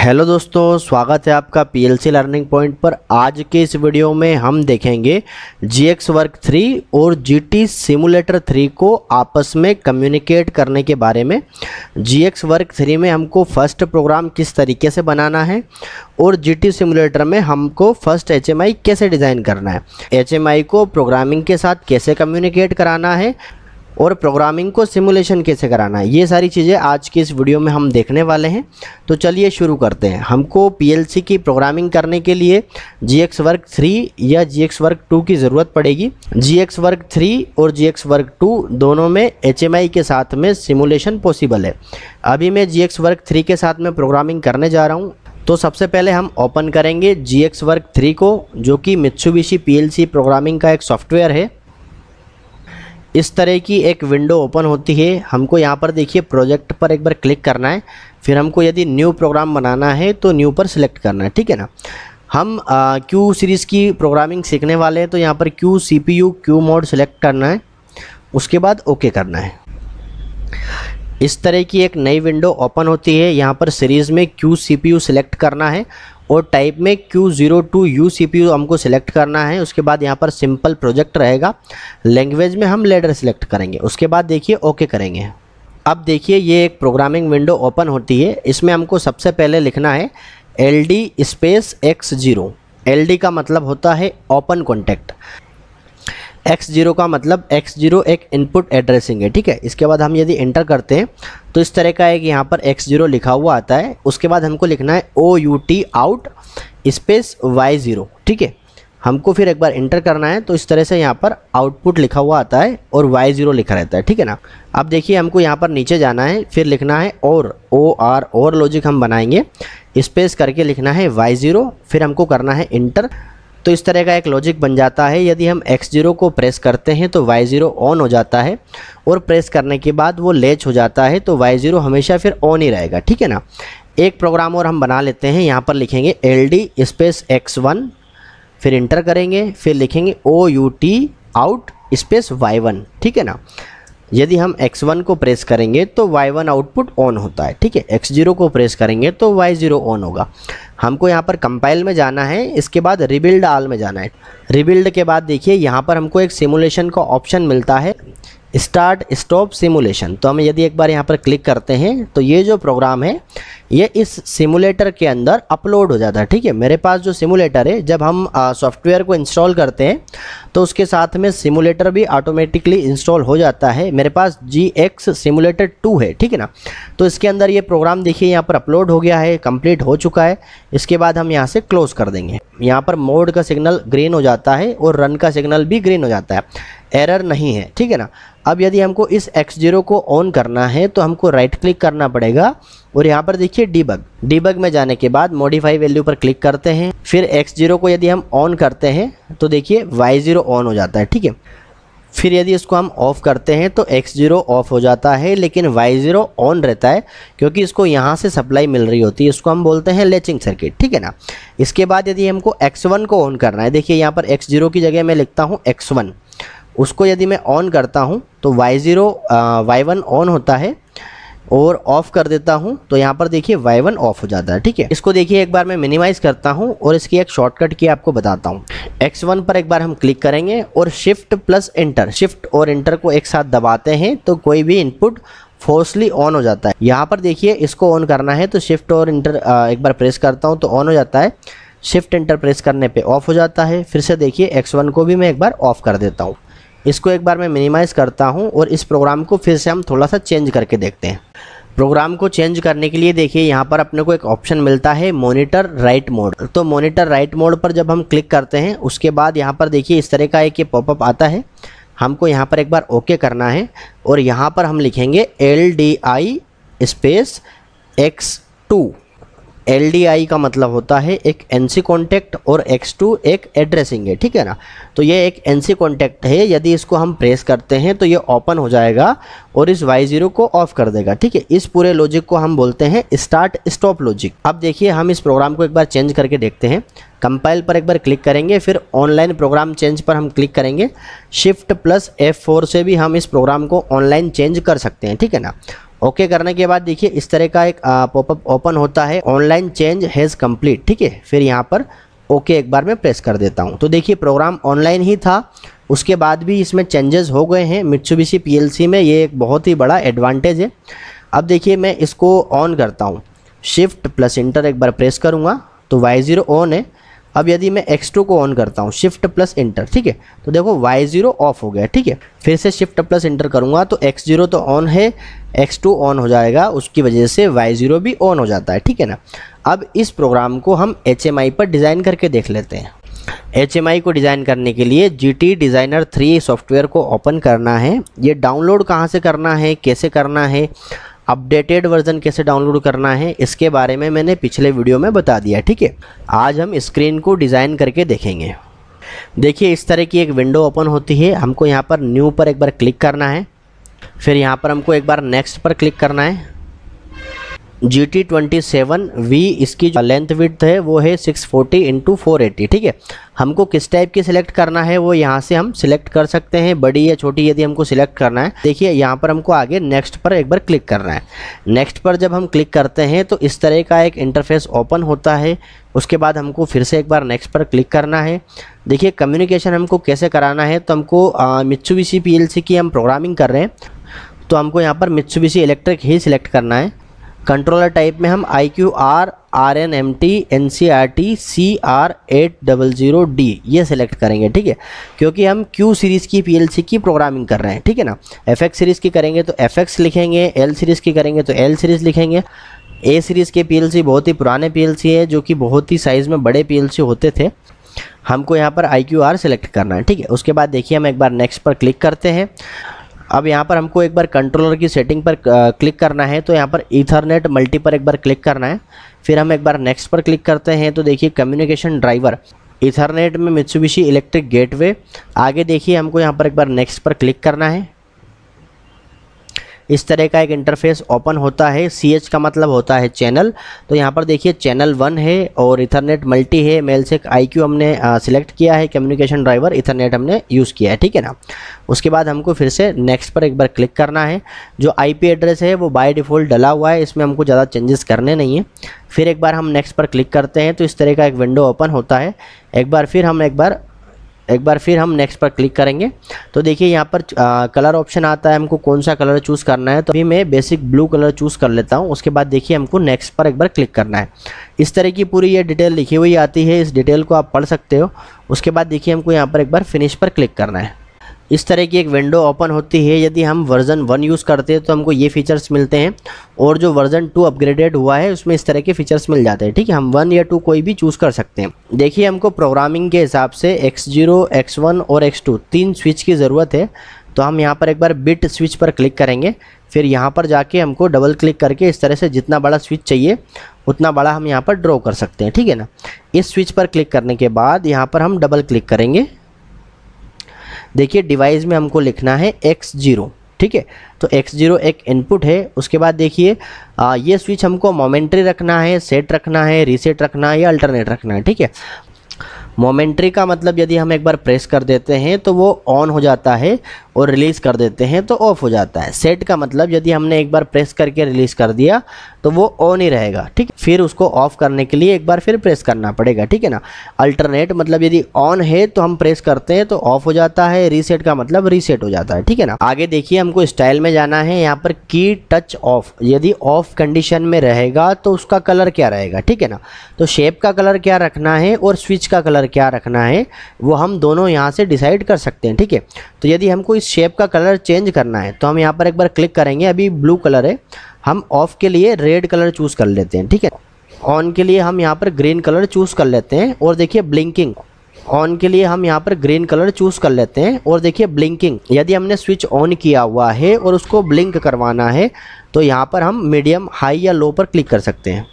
hello दोस्तों स्वागत है आपका पीएलसी लर्निंग पॉइंट पर आज के इस वीडियो में हम देखेंगे जी एक्स वर्क थ्री और जी टी सिमुलेटर थ्री को आपस में कम्युनिकेट करने के बारे में जी एक्स वर्क थ्री में हमको फर्स्ट प्रोग्राम किस तरीके से बनाना है और जी टी सिमुलेटर में हमको फर्स्ट एच एम आई कैसे डिज़ाइन करना है एच एम आई को प्रोग्रामिंग के साथ कैसे कम्युनिकेट कराना है और प्रोग्रामिंग को सिमुलेशन कैसे कराना है ये सारी चीज़ें आज की इस वीडियो में हम देखने वाले हैं तो चलिए शुरू करते हैं हमको पीएलसी की प्रोग्रामिंग करने के लिए जी एक्स वर्क थ्री या जी एक्स वर्क टू की ज़रूरत पड़ेगी जी एक्स वर्क थ्री और जी एक्स वर्क टू दोनों में एच के साथ में सिमुलेशन पॉसिबल है अभी मैं जी एक्स वर्क थ्री के साथ में प्रोग्रामिंग करने जा रहा हूँ तो सबसे पहले हम ओपन करेंगे जी एक्स वर्क थ्री को जो कि मित्सुबिशी पीएलसी प्रोग्रामिंग का एक सॉफ्टवेयर है इस तरह की एक विंडो ओपन होती है हमको यहाँ पर देखिए प्रोजेक्ट पर एक बार क्लिक करना है फिर हमको यदि न्यू प्रोग्राम बनाना है तो न्यू पर सिलेक्ट करना है ठीक है ना हम क्यू सीरीज़ की प्रोग्रामिंग सीखने वाले हैं तो यहाँ पर Q C P U Q mode select करना है उसके बाद ओके करना है इस तरह की एक नई विंडो ओपन होती है यहाँ पर सीरीज़ में Q C P U select करना है और टाइप में Q zero two U C P U हमको सिलेक्ट करना है उसके बाद यहाँ पर सिंपल प्रोजेक्ट रहेगा लैंग्वेज में हम लेडर सिलेक्ट करेंगे उसके बाद देखिए ओके करेंगे अब देखिए ये एक प्रोग्रामिंग विंडो ओपन होती है इसमें हमको सबसे पहले लिखना है L D space X zero L D का मतलब होता है ओपन कॉन्टैक्ट एक्स जीरो का मतलब एक्स जीरो एक इनपुट एड्रेसिंग है ठीक है इसके बाद हम यदि एंटर करते हैं तो इस तरह का एक यहाँ पर एक्स जीरो लिखा हुआ आता है उसके बाद हमको लिखना है O U T out space Y zero ठीक है हमको फिर एक बार इंटर करना है तो इस तरह से यहाँ पर आउटपुट लिखा हुआ आता है और वाई ज़ीरो लिखा रहता है ठीक है ना अब देखिए हमको यहाँ पर नीचे जाना है फिर लिखना है और ओ आर और लॉजिक हम बनाएंगे स्पेस करके लिखना है वाई ज़ीरो फिर हमको करना है इंटर तो इस तरह का एक लॉजिक बन जाता है यदि हम एक्स ज़ीरो को प्रेस करते हैं तो वाई ज़ीरो ऑन हो जाता है और प्रेस करने के बाद वो लेच हो जाता है तो वाई ज़ीरो हमेशा फिर ऑन ही रहेगा ठीक है ना एक प्रोग्राम और हम बना लेते हैं यहाँ पर लिखेंगे L D space X one फिर इंटर करेंगे फिर लिखेंगे O U T out space Y one ठीक है ना यदि हम x1 को प्रेस करेंगे तो y1 आउटपुट ऑन होता है ठीक है x0 को प्रेस करेंगे तो y0 ऑन होगा हमको यहाँ पर कंपाइल में जाना है इसके बाद रिबिल्ड आल में जाना है रिबिल्ड के बाद देखिए यहाँ पर हमको एक सिमुलेशन का ऑप्शन मिलता है स्टार्ट स्टॉप सिमुलेशन तो हम यदि एक बार यहाँ पर क्लिक करते हैं तो ये जो प्रोग्राम है ये इस सिमुलेटर के अंदर अपलोड हो जाता है ठीक है मेरे पास जो सिमुलेटर है जब हम सॉफ्टवेयर को इंस्टॉल करते हैं तो उसके साथ में सिमुलेटर भी ऑटोमेटिकली इंस्टॉल हो जाता है मेरे पास जी एक्स सिमुलेटर टू है ठीक है ना तो इसके अंदर ये प्रोग्राम देखिए यहाँ पर अपलोड हो गया है कम्प्लीट हो चुका है इसके बाद हम यहाँ से क्लोज़ कर देंगे यहाँ पर मोड का सिग्नल ग्रीन हो जाता है और रन का सिग्नल भी ग्रीन हो जाता है एरर नहीं है ठीक है ना अब यदि हमको इस एक्स जीरो को ऑन करना है तो हमको राइट क्लिक करना पड़ेगा और यहाँ पर देखिए डीबग डीबग में जाने के बाद मॉडिफाई वैल्यू पर क्लिक करते हैं फिर एक्स जीरो को यदि हम ऑन करते हैं तो देखिए वाई जीरो ऑन हो जाता है ठीक है फिर यदि इसको हम ऑफ़ करते हैं तो एक्स जीरो ऑफ़ हो जाता है लेकिन वाई ज़ीरो ऑन रहता है क्योंकि इसको यहाँ से सप्लाई मिल रही होती है इसको हम बोलते हैं लेचिंग सर्किट ठीक है ना इसके बाद यदि हमको एक्स वन को ऑन करना है देखिए यहाँ पर एक्स जीरो की जगह मैं लिखता हूँ एक्स वन उसको यदि मैं ऑन करता हूँ तो Y zero Y one on होता है और ऑफ कर देता हूँ तो यहाँ पर देखिए वाई वन ऑफ हो जाता है ठीक है इसको देखिए एक बार मैं मिनिमाइज करता हूँ और इसकी एक शॉर्टकट की आपको बताता हूँ एक्स वन पर एक बार हम क्लिक करेंगे और शिफ्ट प्लस इंटर शिफ्ट और इंटर को एक साथ दबाते हैं तो कोई भी इनपुट फोर्सली ऑन हो जाता है यहाँ पर देखिए इसको ऑन करना है तो शिफ्ट और इंटर एक बार प्रेस करता हूँ तो ऑन हो जाता है शिफ्ट इंटर प्रेस करने पे ऑफ हो जाता है फिर से देखिए एक्स वन को भी मैं एक बार ऑफ कर देता हूँ इसको एक बार मैं मिनिमाइज़ करता हूँ और इस प्रोग्राम को फिर से हम थोड़ा सा चेंज करके देखते हैं प्रोग्राम को चेंज करने के लिए देखिए यहाँ पर अपने को एक ऑप्शन मिलता है मॉनिटर राइट मोड तो मॉनिटर राइट मोड पर जब हम क्लिक करते हैं उसके बाद यहाँ पर देखिए इस तरह का एक ये पॉपअप आता है हमको यहाँ पर एक बार ओके करना है और यहाँ पर हम लिखेंगे L D I space X two L का मतलब होता है एक एन सी कॉन्टैक्ट और X2 एक एड्रेसिंग है ठीक है ना तो ये एक एन सी कॉन्टैक्ट है यदि इसको हम प्रेस करते हैं तो ये ओपन हो जाएगा और इस Y0 को ऑफ कर देगा ठीक है इस पूरे लॉजिक को हम बोलते हैं स्टार्ट स्टॉप लॉजिक अब देखिए हम इस प्रोग्राम को एक बार चेंज करके देखते हैं कंपाइल पर एक बार क्लिक करेंगे फिर ऑनलाइन प्रोग्राम चेंज पर हम क्लिक करेंगे शिफ्ट प्लस एफ से भी हम इस प्रोग्राम को ऑनलाइन चेंज कर सकते हैं ठीक है ना ओके okay करने के बाद देखिए इस तरह का एक पॉपअप ओपन होता है ऑनलाइन चेंज हैज़ कंप्लीट ठीक है फिर यहाँ पर ओके okay एक बार मैं प्रेस कर देता हूँ तो देखिए प्रोग्राम ऑनलाइन ही था उसके बाद भी इसमें चेंजेस हो गए हैं मिट्सुबिशी पीएलसी में ये एक बहुत ही बड़ा एडवांटेज है अब देखिए मैं इसको ऑन करता हूँ शिफ्ट प्लस इंटर एक बार प्रेस करूँगा तो वाई ज़ीरो ऑन है अब यदि मैं टू को ऑन करता हूँ शिफ्ट प्लस इंटर ठीक है तो देखो y0 ऑफ हो गया ठीक है फिर से शिफ्ट प्लस इंटर करूँगा तो x0 तो ऑन है एक्स टू ऑन हो जाएगा उसकी वजह से वाई ज़ीरो भी ऑन हो जाता है ठीक है ना अब इस प्रोग्राम को हम एच पर डिज़ाइन करके देख लेते हैं एच को डिज़ाइन करने के लिए G T designer three software को ओपन करना है ये डाउनलोड कहाँ से करना है कैसे करना है अपडेटेड वर्जन कैसे डाउनलोड करना है इसके बारे में मैंने पिछले वीडियो में बता दिया ठीक है आज हम स्क्रीन को डिज़ाइन करके देखेंगे देखिए इस तरह की एक विंडो ओपन होती है हमको यहाँ पर न्यू पर एक बार क्लिक करना है फिर यहाँ पर हमको एक बार नेक्स्ट पर क्लिक करना है G T twenty seven V इसकी जो लेंथ विथ है वो है six forty into four eighty ठीक है हमको किस टाइप की सिलेक्ट करना है वो यहाँ से हम सिलेक्ट कर सकते हैं बड़ी या छोटी यदि हमको सिलेक्ट करना है देखिए यहाँ पर हमको आगे नेक्स्ट पर एक बार क्लिक करना है नेक्स्ट पर जब हम क्लिक करते हैं तो इस तरह का एक इंटरफेस ओपन होता है उसके बाद हमको फिर से एक बार नेक्स्ट पर क्लिक करना है देखिए कम्युनिकेशन हमको कैसे कराना है तो हमको मिच्चू सी की हम प्रोग्रामिंग कर रहे हैं तो हमको यहाँ पर मिच्चू इलेक्ट्रिक ही सिलेक्ट करना है कंट्रोलर टाइप में हम I Q R R N M T N C R T C R eight double zero D ये सेलेक्ट करेंगे ठीक है क्योंकि हम क्यू सीरीज़ की पी एल सी की प्रोग्रामिंग कर रहे हैं ठीक है ना एफ एक्स सीरीज़ की करेंगे तो एफ एक्स लिखेंगे एल सीरीज़ की करेंगे तो एल सीरीज़ लिखेंगे ए सीरीज़ के पी बहुत ही पुराने पी है जो कि बहुत ही साइज़ में बड़े पी होते थे हमको यहाँ पर आई क्यू आर सेलेक्ट करना है ठीक है उसके बाद देखिए हम एक बार नेक्स्ट पर क्लिक करते हैं अब यहाँ पर हमको एक बार कंट्रोलर की सेटिंग पर क्लिक करना है तो यहाँ पर इथरनेट मल्टी पर एक बार क्लिक करना है फिर हम एक बार नेक्स्ट पर क्लिक करते हैं तो देखिए कम्युनिकेशन ड्राइवर इथरनेट में मित्सुबिशी इलेक्ट्रिक गेटवे आगे देखिए हमको यहाँ पर एक बार नेक्स्ट पर क्लिक करना है इस तरह का एक इंटरफेस ओपन होता है सी एच का मतलब होता है चैनल तो यहाँ पर देखिए चैनल वन है और इथरनेट मल्टी है मेल से आई हमने सिलेक्ट किया है कम्युनिकेशन ड्राइवर इथरनेट हमने यूज़ किया है ठीक है ना उसके बाद हमको फिर से नेक्स्ट पर एक बार क्लिक करना है जो पी एड्रेस है वो बाई डिफ़ॉल्ट डला हुआ है इसमें हमको ज़्यादा चेंजेस करने नहीं है फिर एक बार हम नेक्स्ट पर क्लिक करते हैं तो इस तरह का एक विंडो ओपन होता है एक बार फिर हम एक बार एक बार फिर हम नेक्स्ट पर क्लिक करेंगे तो देखिए यहाँ पर आ, कलर ऑप्शन आता है हमको कौन सा कलर चूज़ करना है तो अभी मैं बेसिक ब्लू कलर चूज़ कर लेता हूँ उसके बाद देखिए हमको नेक्स्ट पर एक बार क्लिक करना है इस तरह की पूरी ये डिटेल लिखी हुई आती है इस डिटेल को आप पढ़ सकते हो उसके बाद देखिए हमको यहाँ पर एक बार फिनिश पर क्लिक करना है इस तरह की एक विंडो ओपन होती है यदि हम वर्ज़न वन यूज़ करते हैं तो हमको ये फीचर्स मिलते हैं और जो वर्ज़न टू अपग्रेडेड हुआ है उसमें इस तरह के फीचर्स मिल जाते हैं ठीक है हम वन या टू कोई भी चूज़ कर सकते हैं देखिए हमको प्रोग्रामिंग के हिसाब से एक्स जीरो एक्स वन और एक्स टू तीन स्विच की ज़रूरत है तो हम यहाँ पर एक बार बिट स्विच पर क्लिक करेंगे फिर यहाँ पर जाके हमको डबल क्लिक करके इस तरह से जितना बड़ा स्विच चाहिए उतना बड़ा हम यहाँ पर ड्रॉ कर सकते हैं ठीक है ना इस स्विच पर क्लिक करने के बाद यहाँ पर हम डबल क्लिक करेंगे देखिए डिवाइस में हमको लिखना है एक्स जीरो ठीक है तो एक्स जीरो एक इनपुट है उसके बाद देखिए ये स्विच हमको मोमेंट्री रखना है सेट रखना है रीसेट रखना है या अल्टरनेट रखना है ठीक है मोमेंट्री का मतलब यदि हम एक बार प्रेस कर देते हैं तो वो ऑन हो जाता है और रिलीज़ कर देते हैं तो ऑफ़ हो जाता है सेट का मतलब यदि हमने एक बार प्रेस करके रिलीज़ कर दिया तो वो ऑन ही रहेगा ठीक फिर उसको ऑफ़ करने के लिए एक बार फिर प्रेस करना पड़ेगा ठीक है ना अल्टरनेट मतलब यदि ऑन है तो हम प्रेस करते हैं तो ऑफ़ हो जाता है रीसेट का मतलब रीसेट हो जाता है ठीक है ना आगे देखिए हमको स्टाइल में जाना है यहाँ पर की टच ऑफ यदि ऑफ कंडीशन में रहेगा तो उसका कलर क्या रहेगा ठीक है ना तो शेप का कलर क्या रखना है और स्विच का कलर कलर क्या रखना है वो हम दोनों यहाँ से डिसाइड कर सकते हैं ठीक है तो यदि हमको इस शेप का कलर चेंज करना है तो हम यहाँ पर एक बार क्लिक करेंगे अभी ब्लू कलर है हम ऑफ़ के लिए रेड कलर चूज़ कर लेते हैं ठीक है ऑन के लिए हम यहाँ पर ग्रीन कलर चूज़ कर लेते हैं और देखिए ब्लिंकिंग ऑन के लिए हम यहाँ पर ग्रीन कलर चूज़ कर लेते हैं और देखिए ब्लिंकिंग यदि हमने स्विच ऑन किया हुआ है और उसको ब्लिंक करवाना है तो यहाँ पर हम मीडियम हाई या लो पर क्लिक कर सकते हैं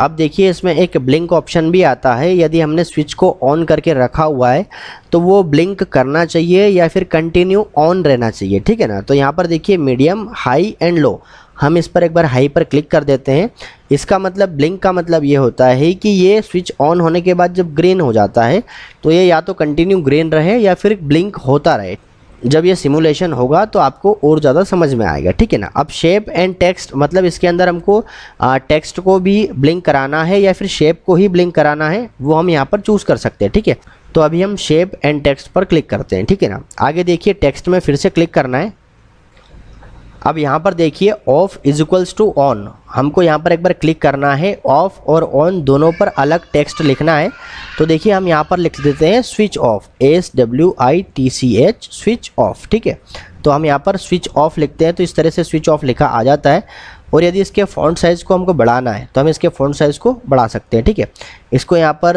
अब देखिए इसमें एक ब्लिंक ऑप्शन भी आता है यदि हमने स्विच को ऑन करके रखा हुआ है तो वो ब्लिंक करना चाहिए या फिर कंटिन्यू ऑन रहना चाहिए ठीक है ना तो यहाँ पर देखिए मीडियम हाई एंड लो हम इस पर एक बार हाई पर क्लिक कर देते हैं इसका मतलब ब्लिंक का मतलब ये होता है कि ये स्विच ऑन होने के बाद जब ग्रीन हो जाता है तो ये या तो कंटिन्यू ग्रीन रहे या फिर ब्लिंक होता रहे जब ये सिमुलेशन होगा तो आपको और ज़्यादा समझ में आएगा ठीक है ना अब शेप एंड टेक्स्ट मतलब इसके अंदर हमको टेक्स्ट को भी ब्लिंक कराना है या फिर शेप को ही ब्लिंक कराना है वो हम यहाँ पर चूज़ कर सकते हैं ठीक है तो अभी हम शेप एंड टेक्स्ट पर क्लिक करते हैं ठीक है ना आगे देखिए टेक्स्ट में फिर से क्लिक करना है अब यहाँ पर देखिए off is equals to on हमको यहाँ पर एक बार क्लिक करना है ऑफ और ऑन दोनों पर अलग टेक्स्ट लिखना है तो देखिए हम यहाँ पर लिख देते हैं switch off S W I T C H switch off ठीक है तो हम यहाँ पर स्विच ऑफ लिखते हैं तो इस तरह से स्विच ऑफ लिखा आ जाता है और यदि इसके फ़ॉन्ट साइज़ को हमको बढ़ाना है तो हम इसके फ़ॉन्ट साइज़ को बढ़ा सकते हैं ठीक है इसको यहाँ पर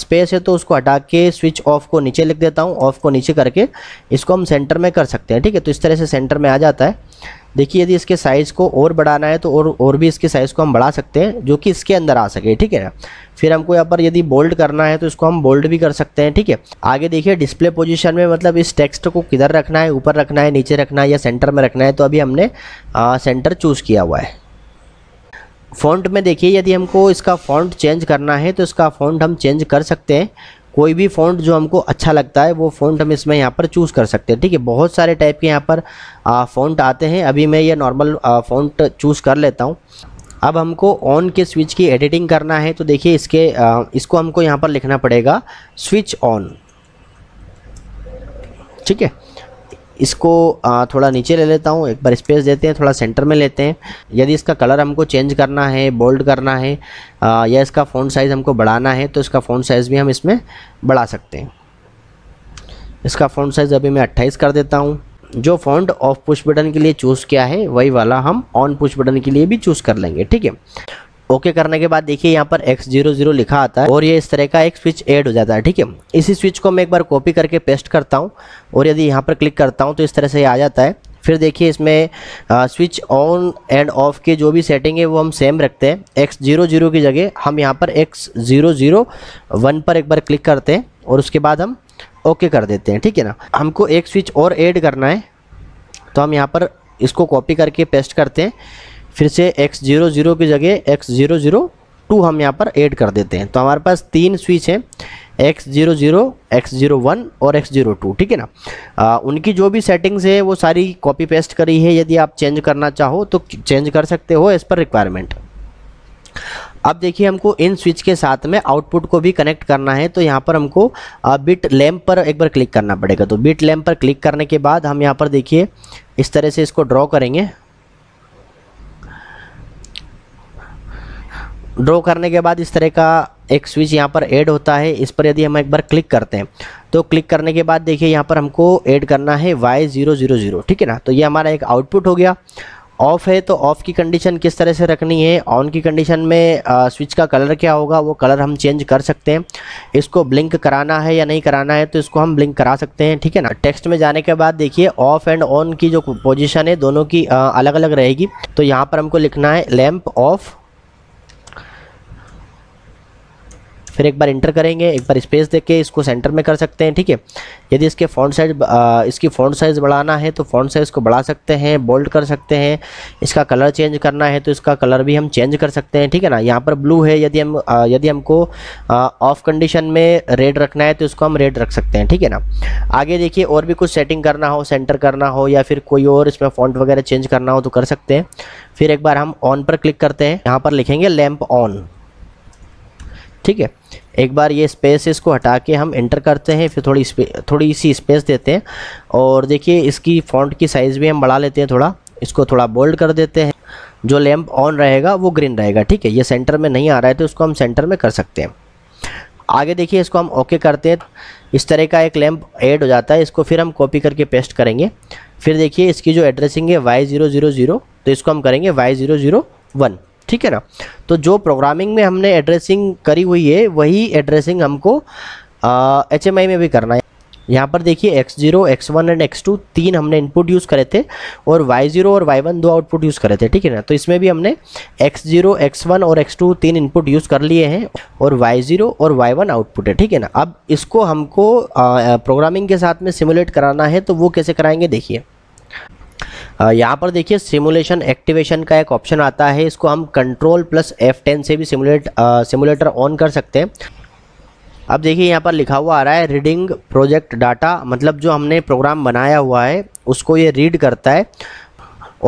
स्पेस है तो उसको हटा के स्विच ऑफ को नीचे लिख देता हूँ ऑफ को नीचे करके इसको हम सेंटर में कर सकते हैं ठीक है तो इस तरह से सेंटर में आ जाता है देखिए यदि इसके साइज़ को और बढ़ाना है तो और और भी इसके साइज़ को हम बढ़ा सकते हैं जो कि इसके अंदर आ सके ठीक है फिर हमको यहाँ पर यदि बोल्ड करना है तो इसको हम बोल्ड भी कर सकते हैं ठीक है आगे देखिए डिस्प्ले पोजीशन में मतलब इस टेक्स्ट को किधर रखना है ऊपर रखना है नीचे रखना है या सेंटर में रखना है तो अभी हमने आ, सेंटर चूज़ किया हुआ है फ़ॉन्ट में देखिए यदि हमको इसका फ़ॉन्ट चेंज करना है तो इसका फ़ॉन्ट हम चेंज कर सकते हैं कोई भी फ़ॉन्ट जो हमको अच्छा लगता है वो फ़ॉन्ट हम इसमें यहाँ पर चूज़ कर सकते हैं ठीक है बहुत सारे टाइप के यहाँ पर फ़ॉन्ट आते हैं अभी मैं ये नॉर्मल फ़ॉन्ट चूज़ कर लेता हूँ अब हमको ऑन के स्विच की एडिटिंग करना है तो देखिए इसके आ, इसको हमको यहाँ पर लिखना पड़ेगा स्विच ऑन ठीक है इसको थोड़ा नीचे ले लेता हूँ एक बार स्पेस देते हैं थोड़ा सेंटर में लेते हैं यदि इसका कलर हमको चेंज करना है बोल्ड करना है या इसका फ़ोन साइज़ हमको बढ़ाना है तो इसका फ़ोन साइज़ भी हम इसमें बढ़ा सकते हैं इसका फ़ोन साइज़ अभी मैं अट्ठाईस कर देता हूँ जो फ़ॉन्ट ऑफ पुश बटन के लिए चूज़ किया है वही वाला हम ऑन पुश बटन के लिए भी चूज़ कर लेंगे ठीक है ओके करने के बाद देखिए यहाँ पर एक्स जीरो जीरो लिखा आता है और ये इस तरह का एक स्विच ऐड हो जाता है ठीक है इसी स्विच को मैं एक बार कॉपी करके पेस्ट करता हूँ और यदि यहाँ पर क्लिक करता हूँ तो इस तरह से आ जाता है फिर देखिए इसमें स्विच ऑन एंड ऑफ के जो भी सेटिंग है वो हम सेम रखते हैं एक्स जीरो जीरो की जगह हम यहाँ पर एक्स जीरो जीरो वन पर एक बार क्लिक करते हैं और उसके बाद हम ओके कर देते हैं ठीक है ना हमको एक स्विच और ऐड करना है तो हम यहाँ पर इसको कॉपी करके पेस्ट करते हैं फिर से एक्स जीरो जीरो की जगह एक्स जीरो जीरो टू हम यहाँ पर ऐड कर देते हैं तो हमारे पास तीन स्विच हैं X zero zero X zero one और एक्स जीरो टू ठीक है ना आ, उनकी जो भी सेटिंग्स है वो सारी कॉपी पेस्ट करी है यदि आप चेंज करना चाहो तो चेंज कर सकते हो एज़ पर रिक्वायरमेंट अब देखिए हमको इन स्विच के साथ में आउटपुट को भी कनेक्ट करना है तो यहाँ पर हमको बिट लैम्प पर एक बार क्लिक करना पड़ेगा तो बिट लैम्प पर क्लिक करने के बाद हम यहाँ पर देखिए इस तरह से इसको ड्रॉ करेंगे ड्रॉ करने के बाद इस तरह का एक स्विच यहाँ पर ऐड होता है इस पर यदि हम एक बार क्लिक करते हैं तो क्लिक करने के बाद देखिए यहाँ पर हमको ऐड करना है वाई ज़ीरो ज़ीरो ज़ीरो ठीक है ना तो ये हमारा एक आउटपुट हो गया ऑफ़ है तो ऑफ़ की कंडीशन किस तरह से रखनी है ऑन की कंडीशन में आ, स्विच का कलर क्या होगा वो कलर हम चेंज कर सकते हैं इसको ब्लिंक कराना है या नहीं कराना है तो इसको हम ब्लिंक करा सकते हैं ठीक है ना टेक्स्ट में जाने के बाद देखिए ऑफ़ एंड ऑन की जो पोजीशन है दोनों की आ, अलग अलग रहेगी तो यहाँ पर हमको लिखना है लैम्प ऑफ़ फिर एक बार इंटर करेंगे एक बार स्पेस दे के इसको सेंटर में कर सकते हैं ठीक है यदि इसके फ़ॉन्ट साइज इसकी फ़ॉन्ट साइज़ बढ़ाना है तो फ़ॉन्ट साइज़ को बढ़ा सकते हैं बोल्ड कर सकते हैं इसका कलर चेंज करना है तो इसका कलर भी हम चेंज कर सकते हैं ठीक है ना यहाँ पर ब्लू है यदि हम यदि हमको ऑफ कंडीशन में रेड रखना है तो इसको हम रेड रख सकते हैं ठीक है ना आगे देखिए और भी कुछ सेटिंग करना हो सेंटर करना हो या फिर कोई और इसमें फ़ॉन्ट वगैरह चेंज करना हो तो कर सकते हैं फिर एक बार हम ऑन पर क्लिक करते हैं यहाँ पर लिखेंगे लैम्प ऑन ठीक है एक बार ये स्पेस इसको हटा के हम इंटर करते हैं फिर थोड़ी थोड़ी सी स्पेस देते हैं और देखिए इसकी फॉन्ट की साइज़ भी हम बढ़ा लेते हैं थोड़ा इसको थोड़ा बोल्ड कर देते हैं जो लैम्प ऑन रहेगा वो ग्रीन रहेगा ठीक है ये सेंटर में नहीं आ रहा है तो उसको हम सेंटर में कर सकते हैं आगे देखिए इसको हम ओके करते हैं इस तरह का एक लैम्प ऐड हो जाता है इसको फिर हम कॉपी करके पेस्ट करेंगे फिर देखिए इसकी जो एड्रेसिंग है वाई ज़ीरो ज़ीरो ज़ीरो तो इसको हम करेंगे वाई ज़ीरो ज़ीरो वन ठीक है ना तो जो प्रोग्रामिंग में हमने एड्रेसिंग करी हुई है वही एड्रेसिंग हमको एच में भी करना है यहाँ पर देखिए X zero X one and X two तीन हमने इनपुट यूज़ करे थे और वाई ज़ीरो और वाई वन दो आउटपुट यूज़ करे थे ठीक है ना तो इसमें भी हमने एक्स जीरो एक्स वन और एक्स टू तीन इनपुट यूज़ कर लिए हैं और वाई ज़ीरो और वाई वन आउटपुट है ठीक है ना अब इसको हमको प्रोग्रामिंग के साथ में सिमुलेट कराना है तो वो कैसे कराएंगे देखिए यहाँ पर देखिए सिमुलेशन एक्टिवेशन का एक ऑप्शन आता है इसको हम कंट्रोल प्लस F10 से भी सिमुलेट सिमुलेटर ऑन कर सकते हैं अब देखिए यहाँ पर लिखा हुआ आ रहा है रीडिंग प्रोजेक्ट डाटा मतलब जो हमने प्रोग्राम बनाया हुआ है उसको ये रीड करता है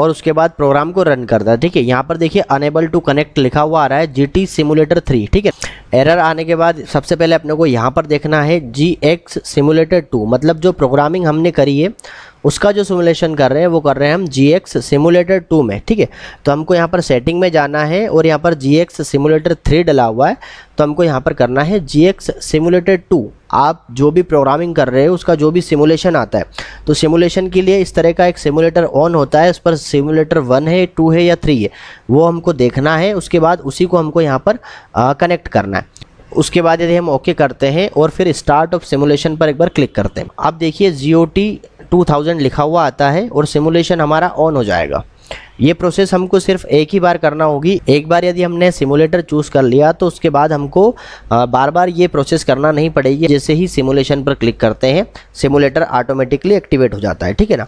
और उसके बाद प्रोग्राम को रन करता है ठीक है यहाँ पर देखिए अनेबल टू कनेक्ट लिखा हुआ आ रहा है जी टी सिमुलेटर थ्री ठीक है एरर आने के बाद सबसे पहले अपने को यहाँ पर देखना है जी एक्स सिमुलेटर टू मतलब जो प्रोग्रामिंग हमने करी है उसका जो सिमुलेशन कर रहे हैं वो कर रहे हैं हम जी एक्स सिमुलेटर टू में ठीक है तो हमको यहाँ पर सेटिंग में जाना है और यहाँ पर जी एक्स सिमुलेटर थ्री डला हुआ है तो हमको यहाँ पर करना है जी एक्स सिमुलेटर टू आप जो भी प्रोग्रामिंग कर रहे हो उसका जो भी सिमुलेशन आता है तो सिमुलेशन के लिए इस तरह का एक सिमुलेटर ऑन होता है उस पर सिमुलेटर वन है टू है या थ्री है वो हमको देखना है उसके बाद उसी को हमको यहाँ पर कनेक्ट करना है उसके बाद यदि हम ओके करते हैं और फिर स्टार्ट ऑफ सिमुलेशन पर एक बार क्लिक करते हैं आप देखिए जी ओ टी 2000 लिखा हुआ आता है और सिमुलेशन हमारा ऑन हो जाएगा ये प्रोसेस हमको सिर्फ एक ही बार करना होगी एक बार यदि हमने सिमुलेटर चूज़ कर लिया तो उसके बाद हमको बार बार ये प्रोसेस करना नहीं पड़ेगी जैसे ही सिमुलेशन पर क्लिक करते हैं सिमुलेटर ऑटोमेटिकली एक्टिवेट हो जाता है ठीक है ना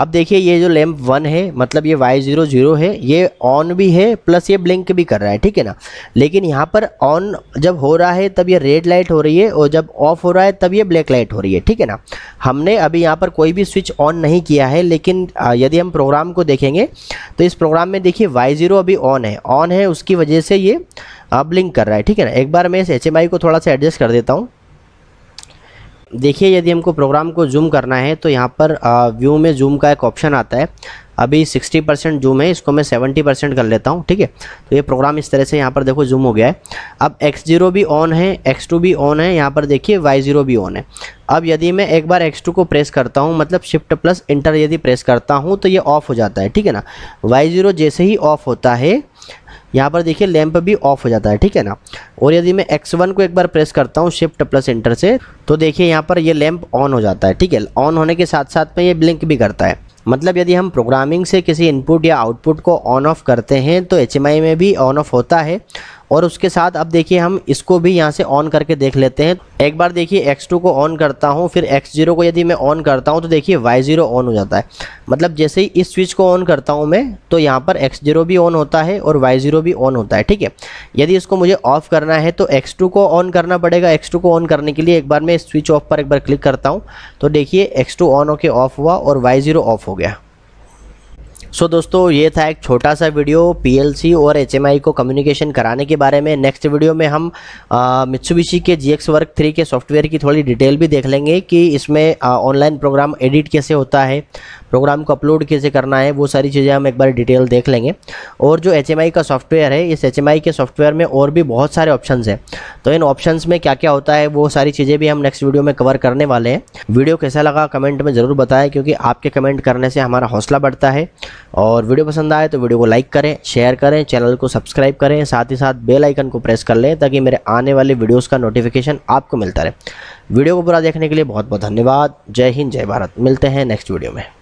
अब देखिए ये जो लैम्प वन है मतलब ये वाई जीरो जीरो है ये ऑन भी है प्लस ये ब्लिंक भी कर रहा है ठीक है ना लेकिन यहाँ पर ऑन जब हो रहा है तब ये रेड लाइट हो रही है और जब ऑफ हो रहा है तब ये ब्लैक लाइट हो रही है ठीक है ना हमने अभी यहाँ पर कोई भी स्विच ऑन नहीं किया है लेकिन यदि हम प्रोग्राम को देखेंगे तो इस प्रोग्राम में देखिए वाई जीरो अभी ऑन है ऑन है उसकी वजह से ये ब्लिंक कर रहा है ठीक है ना एक बार मैं इस एच को थोड़ा सा एडजस्ट कर देता हूँ देखिए यदि हमको प्रोग्राम को जूम करना है तो यहाँ पर व्यू में जूम का एक ऑप्शन आता है अभी 60 परसेंट जूम है इसको मैं 70 परसेंट कर लेता हूँ ठीक है तो ये प्रोग्राम इस तरह से यहाँ पर देखो जूम हो गया है अब एक्स जीरो भी ऑन है एक्स टू भी ऑन है यहाँ पर देखिए वाई ज़ीरो भी ऑन है अब यदि मैं एक बार एक्स टू को प्रेस करता हूँ मतलब शिफ्ट प्लस इंटर यदि प्रेस करता हूँ तो ये ऑफ़ हो जाता है ठीक है ना वाई ज़ीरो जैसे ही ऑफ़ होता है यहाँ पर देखिए लैंप भी ऑफ हो जाता है ठीक है ना और यदि मैं एक्स वन को एक बार प्रेस करता हूँ शिफ्ट प्लस इंटर से तो देखिए यहाँ पर ये लैंप ऑन हो जाता है ठीक है ऑन होने के साथ साथ में ये ब्लिंक भी करता है मतलब यदि हम प्रोग्रामिंग से किसी इनपुट या आउटपुट को ऑन ऑफ करते हैं तो एच में भी ऑन ऑफ होता है और उसके साथ अब देखिए हम इसको भी यहाँ से ऑन करके देख लेते हैं एक बार देखिए X2 को ऑन करता हूँ फिर X0 को यदि मैं ऑन करता हूँ तो देखिए Y0 ऑन हो जाता है मतलब जैसे ही इस स्विच को ऑन करता हूँ मैं तो यहाँ पर X0 भी ऑन होता है और Y0 भी ऑन होता है ठीक है यदि इसको मुझे ऑफ़ करना है तो X2 को ऑन करना पड़ेगा X2 को ऑन करने के लिए एक बार मैं स्विच ऑफ पर एक बार क्लिक करता हूँ तो देखिए टू ऑन होकर ऑफ हुआ और ज़ीरो ऑफ हो गया सो so, दोस्तों ये था एक छोटा सा वीडियो पीएलसी और एचएमआई को कम्युनिकेशन कराने के बारे में नेक्स्ट वीडियो में हम मित्सुबिशी के जी एक्स वर्क थ्री के सॉफ्टवेयर की थोड़ी डिटेल भी देख लेंगे कि इसमें ऑनलाइन प्रोग्राम एडिट कैसे होता है प्रोग्राम को अपलोड कैसे करना है वो सारी चीज़ें हम एक बार डिटेल देख लेंगे और जो एच का सॉफ्टवेयर है इस एच के सॉफ्टवेयर में और भी बहुत सारे ऑप्शन हैं तो इन ऑप्शन में क्या क्या होता है वो सारी चीज़ें भी हम नेक्स्ट वीडियो में कवर करने वाले हैं वीडियो कैसा लगा कमेंट में ज़रूर बताएं क्योंकि आपके कमेंट करने से हमारा हौसला बढ़ता है और वीडियो पसंद आए तो वीडियो को लाइक करें शेयर करें चैनल को सब्सक्राइब करें साथ ही साथ बेल आइकन को प्रेस कर लें ताकि मेरे आने वाले वीडियोस का नोटिफिकेशन आपको मिलता रहे वीडियो को पूरा देखने के लिए बहुत बहुत धन्यवाद जय हिंद जय भारत मिलते हैं नेक्स्ट वीडियो में